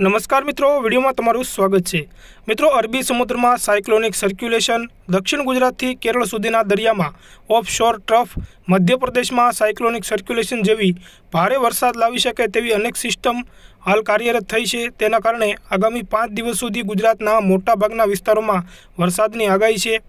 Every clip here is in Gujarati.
નમસ્કાર મિત્રો વિડીયોમાં તમારું સ્વાગત છે મિત્રો અરબી સમુદ્રમાં સાયક્લોનિક સર્ક્યુલેશન દક્ષિણ ગુજરાતથી કેરળ સુધીના દરિયામાં ઓફશોર ટ્રફ મધ્યપ્રદેશમાં સાયક્લોનિક સર્ક્યુલેશન જેવી ભારે વરસાદ લાવી શકે તેવી અનેક સિસ્ટમ હાલ કાર્યરત થઈ છે તેના કારણે આગામી પાંચ દિવસ સુધી ગુજરાતના મોટાભાગના વિસ્તારોમાં વરસાદની આગાહી છે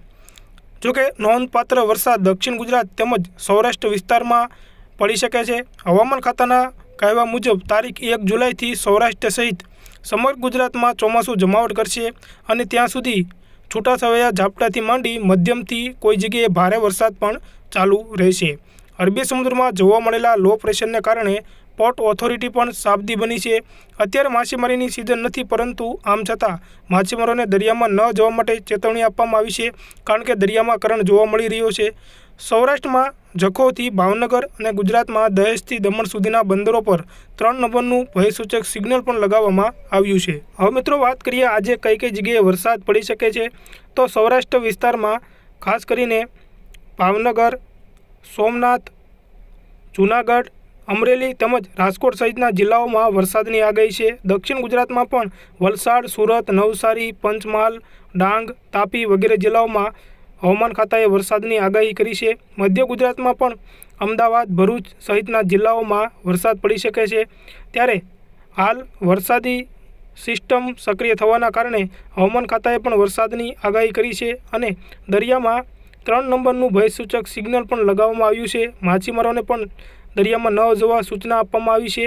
જોકે નોંધપાત્ર વરસાદ દક્ષિણ ગુજરાત તેમજ સૌરાષ્ટ્ર વિસ્તારમાં પડી શકે છે હવામાન ખાતાના કહેવા મુજબ તારીખ એક જુલાઈથી સૌરાષ્ટ્ર સહિત સમગ્ર ગુજરાતમાં ચોમાસું જમાવટ કરશે અને ત્યાં સુધી છૂટાછવાયા ઝાપટાથી માંડી મધ્યમથી કોઈ જગ્યાએ ભારે વરસાદ પણ ચાલુ રહેશે અરબી સમુદ્રમાં જોવા મળેલા લો પ્રેશરને કારણે પોર્ટ ઓથોરિટી પણ સાબદી બની છે અત્યારે માછીમારીની સિઝન નથી પરંતુ આમ છતાં માછીમારોને દરિયામાં ન જવા માટે ચેતવણી આપવામાં આવી છે કારણ કે દરિયામાં કરંટ જોવા મળી રહ્યો છે સૌરાષ્ટ્રમાં જખોથી ભાવનગર અને ગુજરાતમાં દહેજથી દમણ સુધીના બંદરો પર ત્રણ નંબરનું ભયસૂચક સિગ્નલ પણ લગાવવામાં આવ્યું છે હવે મિત્રો વાત કરીએ આજે કઈ કઈ જગ્યાએ વરસાદ પડી શકે છે તો સૌરાષ્ટ્ર વિસ્તારમાં ખાસ કરીને ભાવનગર સોમનાથ જૂનાગઢ અમરેલી તેમજ રાજકોટ સહિતના જિલ્લાઓમાં વરસાદની આગાહી છે દક્ષિણ ગુજરાતમાં પણ વલસાડ સુરત નવસારી પંચમહાલ ડાંગ તાપી વગેરે જિલ્લાઓમાં હવામાન ખાતાએ વરસાદની આગાહી કરી છે મધ્ય ગુજરાતમાં પણ અમદાવાદ ભરૂચ સહિતના જિલ્લાઓમાં વરસાદ પડી શકે છે ત્યારે હાલ વરસાદી સિસ્ટમ સક્રિય થવાના કારણે હવામાન ખાતાએ પણ વરસાદની આગાહી કરી છે અને દરિયામાં ત્રણ નંબરનું ભયસૂચક સિગ્નલ પણ લગાવવામાં આવ્યું છે માછીમારોને પણ દરિયામાં ન જવા સૂચના આપવામાં આવી છે